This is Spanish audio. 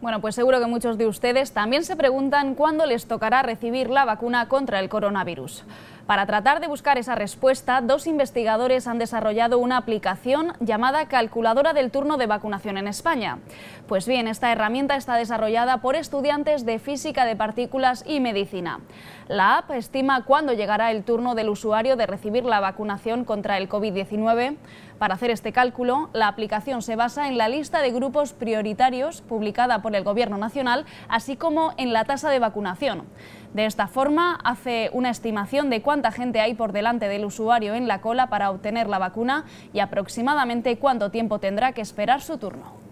Bueno, pues seguro que muchos de ustedes también se preguntan cuándo les tocará recibir la vacuna contra el coronavirus. Para tratar de buscar esa respuesta, dos investigadores han desarrollado una aplicación llamada Calculadora del Turno de Vacunación en España. Pues bien, esta herramienta está desarrollada por estudiantes de Física de Partículas y Medicina. La app estima cuándo llegará el turno del usuario de recibir la vacunación contra el COVID-19 para hacer este cálculo, la aplicación se basa en la lista de grupos prioritarios publicada por el Gobierno Nacional, así como en la tasa de vacunación. De esta forma, hace una estimación de cuánta gente hay por delante del usuario en la cola para obtener la vacuna y aproximadamente cuánto tiempo tendrá que esperar su turno.